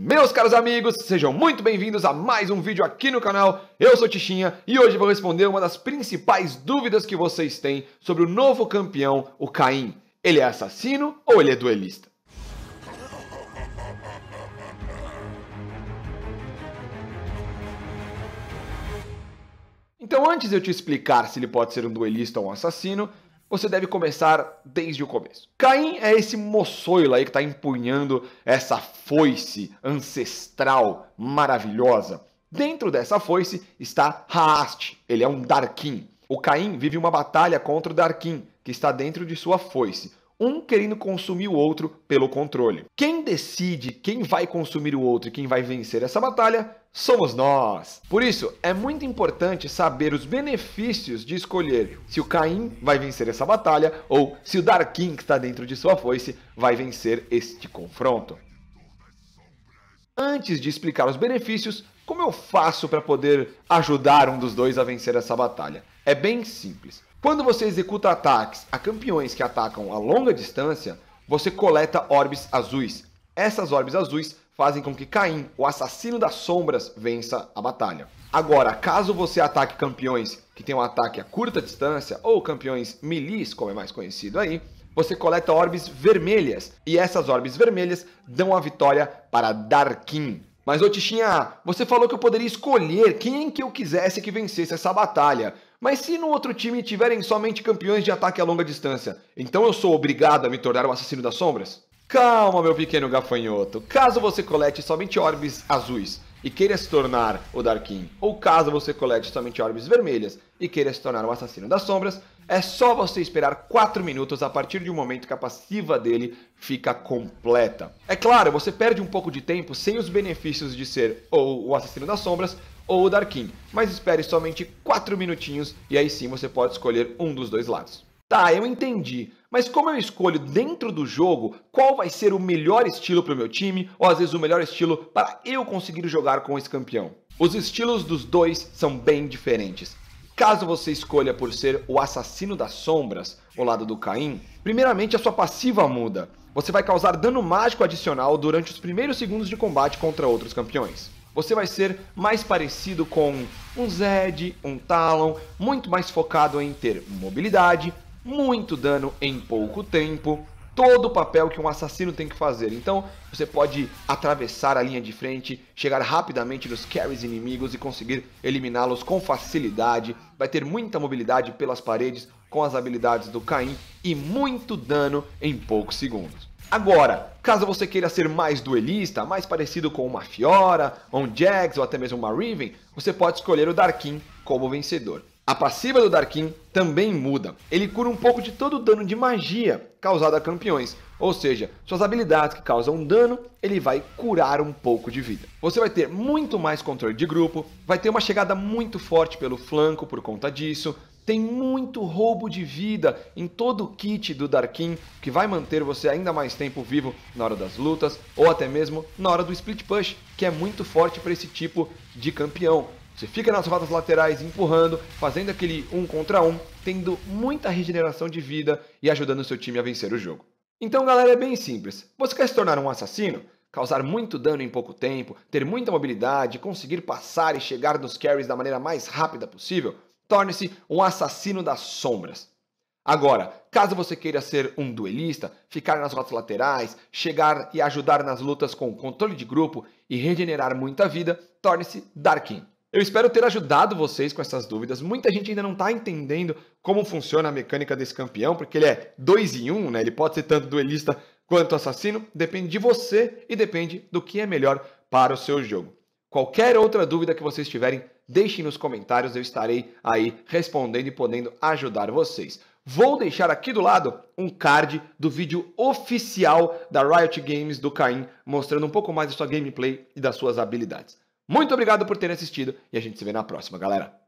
Meus caros amigos, sejam muito bem-vindos a mais um vídeo aqui no canal. Eu sou Tichinha e hoje vou responder uma das principais dúvidas que vocês têm sobre o novo campeão, o Caim. Ele é assassino ou ele é duelista? Então, antes de eu te explicar se ele pode ser um duelista ou um assassino, você deve começar desde o começo. Caim é esse moçoila aí que está empunhando essa foice ancestral maravilhosa. Dentro dessa foice está Haast, ele é um Darkin. O Caim vive uma batalha contra o Darkin, que está dentro de sua foice, um querendo consumir o outro pelo controle. Quem decide quem vai consumir o outro e quem vai vencer essa batalha somos nós. Por isso, é muito importante saber os benefícios de escolher se o Caim vai vencer essa batalha ou se o Darkin que está dentro de sua foice vai vencer este confronto. Antes de explicar os benefícios, como eu faço para poder ajudar um dos dois a vencer essa batalha? É bem simples. Quando você executa ataques a campeões que atacam a longa distância, você coleta orbes azuis, essas orbes azuis fazem com que Caim, o assassino das sombras, vença a batalha. Agora, caso você ataque campeões que têm um ataque a curta distância, ou campeões milis, como é mais conhecido aí, você coleta orbes vermelhas, e essas orbes vermelhas dão a vitória para Darkin. Mas, ô Tichinha, você falou que eu poderia escolher quem que eu quisesse que vencesse essa batalha. Mas se no outro time tiverem somente campeões de ataque a longa distância, então eu sou obrigado a me tornar um assassino das sombras? Calma, meu pequeno gafanhoto. Caso você colete somente orbes azuis e queira se tornar o Darkin, ou caso você colete somente orbes vermelhas e queira se tornar o Assassino das Sombras, é só você esperar 4 minutos a partir do um momento que a passiva dele fica completa. É claro, você perde um pouco de tempo sem os benefícios de ser ou o Assassino das Sombras ou o Darkin, mas espere somente 4 minutinhos e aí sim você pode escolher um dos dois lados. Tá, eu entendi. Mas como eu escolho dentro do jogo qual vai ser o melhor estilo para o meu time, ou às vezes o melhor estilo para eu conseguir jogar com esse campeão? Os estilos dos dois são bem diferentes. Caso você escolha por ser o assassino das sombras, o lado do Caim, primeiramente a sua passiva muda. Você vai causar dano mágico adicional durante os primeiros segundos de combate contra outros campeões você vai ser mais parecido com um Zed, um Talon, muito mais focado em ter mobilidade, muito dano em pouco tempo, todo o papel que um assassino tem que fazer. Então, você pode atravessar a linha de frente, chegar rapidamente nos carries inimigos e conseguir eliminá-los com facilidade. Vai ter muita mobilidade pelas paredes com as habilidades do Caim e muito dano em poucos segundos. Agora, caso você queira ser mais duelista, mais parecido com uma Fiora, um Jax ou até mesmo uma Riven, você pode escolher o Darkin como vencedor. A passiva do Darkin também muda. Ele cura um pouco de todo o dano de magia causado a campeões, ou seja, suas habilidades que causam dano, ele vai curar um pouco de vida. Você vai ter muito mais controle de grupo, vai ter uma chegada muito forte pelo flanco por conta disso, tem muito roubo de vida em todo o kit do Darkin, que vai manter você ainda mais tempo vivo na hora das lutas ou até mesmo na hora do split push, que é muito forte para esse tipo de campeão. Você fica nas rotas laterais empurrando, fazendo aquele um contra um, tendo muita regeneração de vida e ajudando o seu time a vencer o jogo. Então, galera, é bem simples. Você quer se tornar um assassino? Causar muito dano em pouco tempo, ter muita mobilidade, conseguir passar e chegar nos carries da maneira mais rápida possível? Torne-se um assassino das sombras. Agora, caso você queira ser um duelista, ficar nas rotas laterais, chegar e ajudar nas lutas com controle de grupo e regenerar muita vida, torne-se Darkin. Eu espero ter ajudado vocês com essas dúvidas. Muita gente ainda não está entendendo como funciona a mecânica desse campeão, porque ele é dois em um, né? Ele pode ser tanto duelista quanto assassino. Depende de você e depende do que é melhor para o seu jogo. Qualquer outra dúvida que vocês tiverem, deixem nos comentários, eu estarei aí respondendo e podendo ajudar vocês. Vou deixar aqui do lado um card do vídeo oficial da Riot Games do Caim, mostrando um pouco mais da sua gameplay e das suas habilidades. Muito obrigado por ter assistido e a gente se vê na próxima, galera.